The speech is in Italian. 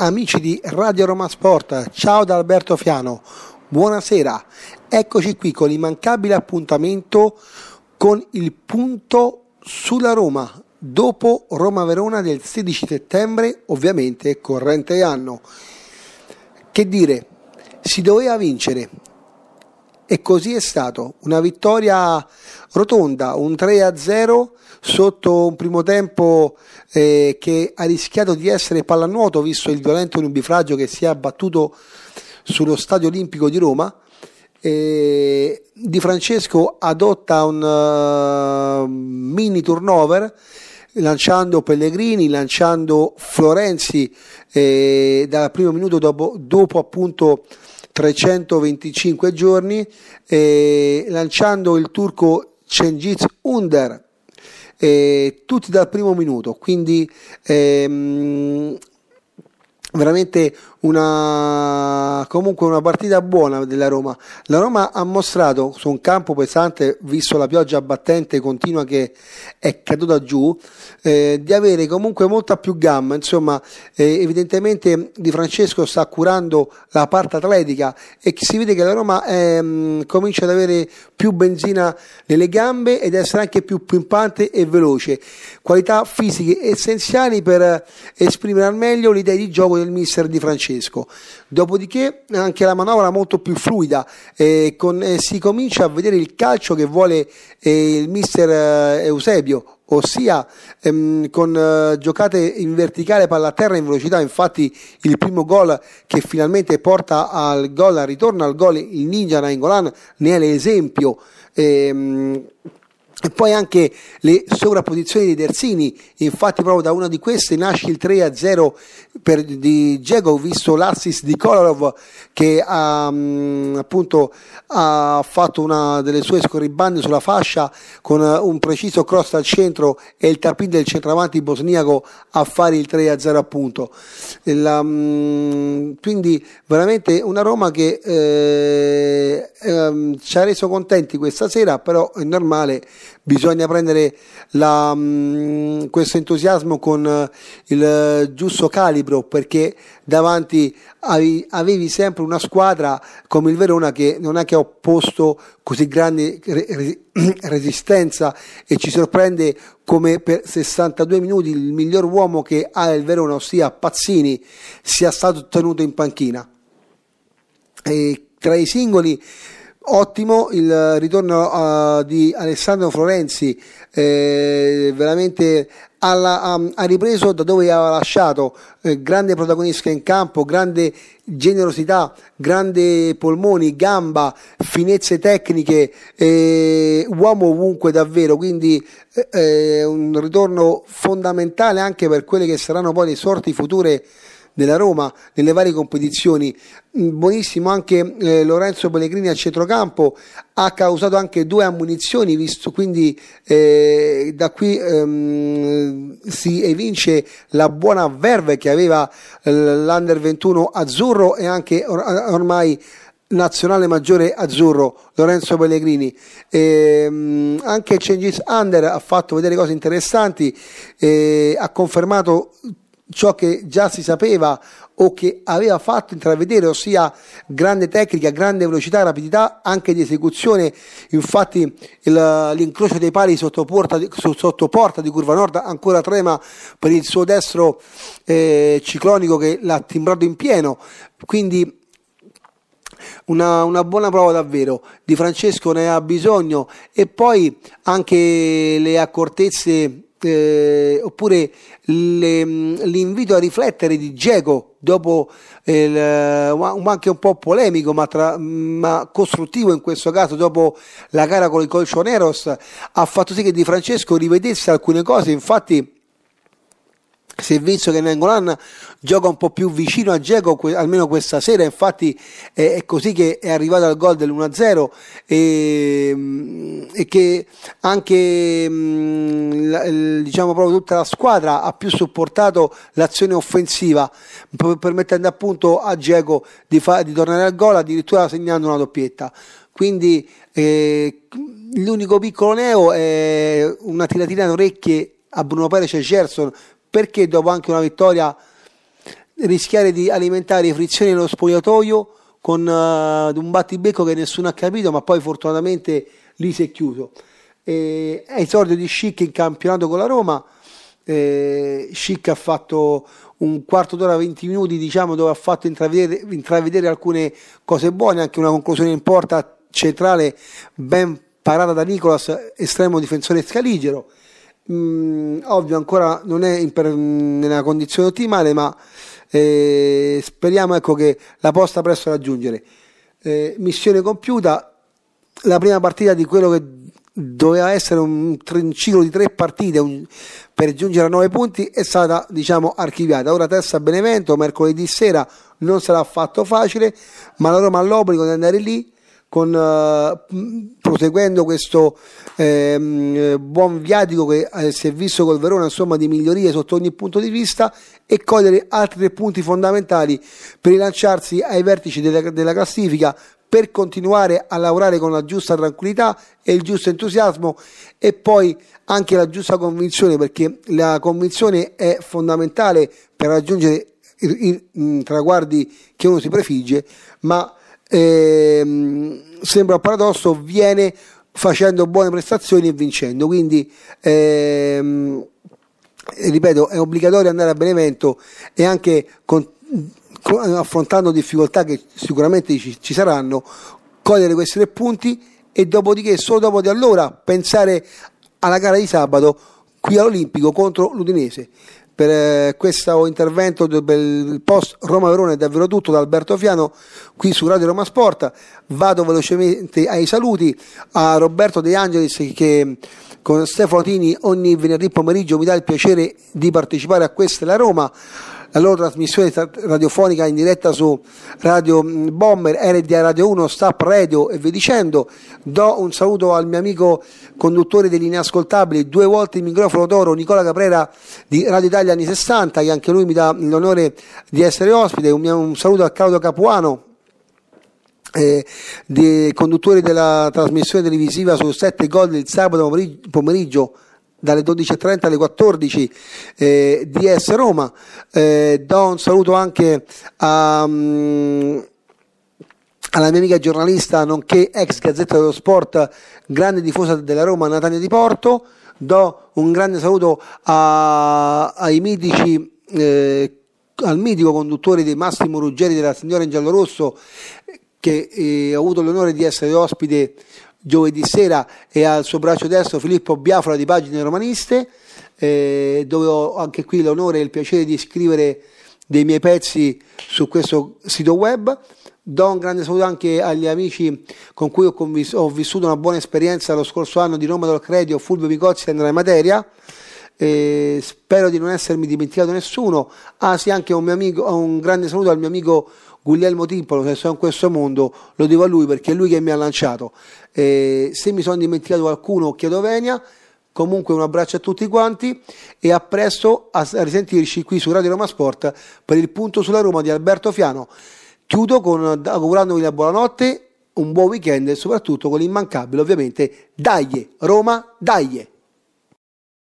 Amici di Radio Roma Sport, ciao da Alberto Fiano, buonasera, eccoci qui con l'immancabile appuntamento con il punto sulla Roma dopo Roma-Verona del 16 settembre, ovviamente corrente anno. Che dire, si doveva vincere, e così è stato, una vittoria rotonda, un 3-0 sotto un primo tempo eh, che ha rischiato di essere pallanuoto visto il violento nubifragio che si è abbattuto sullo Stadio Olimpico di Roma. Eh, di Francesco adotta un uh, mini turnover lanciando Pellegrini, lanciando Florenzi eh, dal primo minuto dopo, dopo appunto 325 giorni, eh, lanciando il turco Cengiz Under, eh, tutti dal primo minuto, quindi ehm, veramente una, comunque una partita buona della Roma. La Roma ha mostrato su un campo pesante, visto la pioggia abbattente continua che è caduta giù, eh, di avere comunque molta più gamma. Insomma, eh, evidentemente Di Francesco sta curando la parte atletica e si vede che la Roma ehm, comincia ad avere più benzina nelle gambe ed essere anche più pimpante e veloce. Qualità fisiche essenziali per eh, esprimere al meglio l'idea di gioco del mister Di Francesco. Francesco. Dopodiché anche la manovra molto più fluida, eh, con, eh, si comincia a vedere il calcio che vuole eh, il mister eh, Eusebio, ossia ehm, con eh, giocate in verticale palla a terra in velocità, infatti il primo gol che finalmente porta al gol, al ritorno al gol il ninja Nainggolan ne è l'esempio. Ehm, e poi anche le sovrapposizioni dei terzini, infatti proprio da una di queste nasce il 3-0 per, di Diego, visto l'assist di Kolarov che ha, um, appunto, ha fatto una delle sue scorribande sulla fascia con un preciso cross al centro e il tapin del centravanti bosniaco a fare il 3-0 appunto. La, um, quindi veramente una Roma che eh, eh, ci ha reso contenti questa sera, però è normale bisogna prendere la, mm, questo entusiasmo con eh, il giusto calibro perché davanti avevi, sempre una squadra come il Verona che non è che ha opposto così grande resistenza e ci sorprende come per 62 minuti il miglior uomo che ha il Verona, ossia Pazzini, sia stato tenuto in panchina. E tra i singoli ottimo il ritorno uh, di Alessandro Florenzi, eh, veramente alla, um, ha ripreso da dove aveva lasciato, eh, grande protagonista in campo, grande generosità, grande polmoni, gamba, finezze tecniche, eh, uomo ovunque davvero, quindi eh, eh, un ritorno fondamentale anche per quelle che saranno poi le sorti future della Roma nelle varie competizioni. Mm, buonissimo anche eh, Lorenzo Pellegrini a centrocampo, ha causato anche due ammunizioni, visto, quindi eh, da qui ehm, si evince la buona verve che aveva eh, l'Under 21 azzurro e anche or- ormai nazionale maggiore azzurro Lorenzo Pellegrini ehm, anche Cengis Under ha fatto vedere cose interessanti e, eh, ha confermato ciò che già si sapeva o che aveva fatto intravedere, ossia grande tecnica, grande velocità, rapidità anche di esecuzione. Infatti il, l'incrocio dei pali sotto porta, sotto porta, di Curva Nord ancora trema per il suo destro eh, ciclonico che l'ha timbrato in pieno. Quindi una, una, buona prova davvero. Di Francesco ne ha bisogno e poi anche le accortezze eh, oppure le, mm, l'invito a riflettere di Geco dopo eh, il, eh, anche un po' polemico ma, tra, mm, ma, costruttivo in questo caso dopo la gara con i Colchoneros ha fatto sì che Di Francesco rivedesse alcune cose infatti se visto che Nengolan gioca un po' più vicino a Geco almeno questa sera infatti è così che è arrivato al gol dell'1-0 e, ehm, e che anche mm, diciamo proprio tutta la squadra ha più supportato l'azione offensiva permettendo appunto a Geco di, di tornare al gol addirittura segnando una doppietta quindi eh, l'unico piccolo neo è una tiratina d'orecchie a Bruno Perez e Gerson perché dopo anche una vittoria rischiare di alimentare frizioni nello spogliatoio con uh, un battibecco che nessuno ha capito, ma poi fortunatamente lì si è chiuso. Eh, è esordio di Schick in campionato con la Roma. Eh, Schick ha fatto un quarto d'ora, 20 minuti, diciamo, dove ha fatto intravedere, intravedere alcune cose buone, anche una conclusione in porta centrale ben parata da Nicolas, estremo difensore scaligero mh, mm, ovvio ancora non è in, per, nella condizione ottimale, ma eh, speriamo ecco, che la possa presto raggiungere. Eh, missione compiuta, la prima partita di quello che doveva essere un, un ciclo di tre partite un, per giungere a nove punti è stata diciamo archiviata ora terza Benevento mercoledì sera non sarà affatto facile ma la Roma ha l'obbligo di andare lì con, uh, proseguendo questo ehm, eh, buon viatico che eh, si è visto col Verona insomma di migliorie sotto ogni punto di vista e cogliere altri tre punti fondamentali per rilanciarsi ai vertici della, della classifica per continuare a lavorare con la giusta tranquillità e il giusto entusiasmo e poi anche la giusta convinzione perché la convinzione è fondamentale per raggiungere i, i, i traguardi che uno si prefigge ma ehm, sembra un paradosso viene facendo buone prestazioni e vincendo. Quindi, ehm, ripeto, è obbligatorio andare a Benevento e anche con, con, affrontando difficoltà che sicuramente ci, ci saranno, cogliere questi tre punti e dopodiché, solo dopo di allora, pensare alla gara di sabato qui all'Olimpico contro l'Udinese per eh, questo intervento del post Roma Verona è davvero tutto da Alberto Fiano qui su Radio Roma Sport vado velocemente ai saluti a Roberto De Angelis che con Stefano Tini ogni venerdì pomeriggio mi dà il piacere di partecipare a questa la Roma la loro trasmissione radiofonica in diretta su Radio mm, Bomber, RDA Radio 1, Stap Radio e vi dicendo. Do un saluto al mio amico conduttore degli inascoltabili, due volte il microfono d'oro, Nicola Caprera di Radio Italia anni 60, che anche lui mi dà l'onore di essere ospite. Un, un saluto a Claudio Capuano, eh, conduttore della trasmissione televisiva su 7 gol del sabato pomeriggio dalle 12.30 alle 14 eh, di S Roma. Eh, do un saluto anche a, um, alla mia amica giornalista, nonché ex Gazzetta dello Sport, grande tifosa della Roma, Natalia Di Porto. Do un grande saluto a, ai mitici. Eh, al mitico conduttore di Massimo Ruggeri della signora in giallo rosso che eh, ho avuto l'onore di essere ospite giovedì sera e al suo braccio destro Filippo Biafra di Pagine Romaniste, eh, dove ho anche qui l'onore e il piacere di scrivere dei miei pezzi su questo sito web. Do un grande saluto anche agli amici con cui ho, convis- ho vissuto una buona esperienza lo scorso anno di Roma del Credio, Fulvio Picozzi e Andrea Materia. Eh, spero di non essermi dimenticato nessuno. Ah sì, anche un, amico, un grande saluto al mio amico Guglielmo Timpano, se sono in questo mondo, lo devo a lui perché è lui che mi ha lanciato. Eh, se mi sono dimenticato qualcuno, chiedo venia. Comunque un abbraccio a tutti quanti e a presto a risentirci qui su Radio Roma Sport per il punto sulla Roma di Alberto Fiano. Chiudo con, augurandovi una buonanotte, un buon weekend e soprattutto con l'immancabile ovviamente Daglie, Roma, Daglie!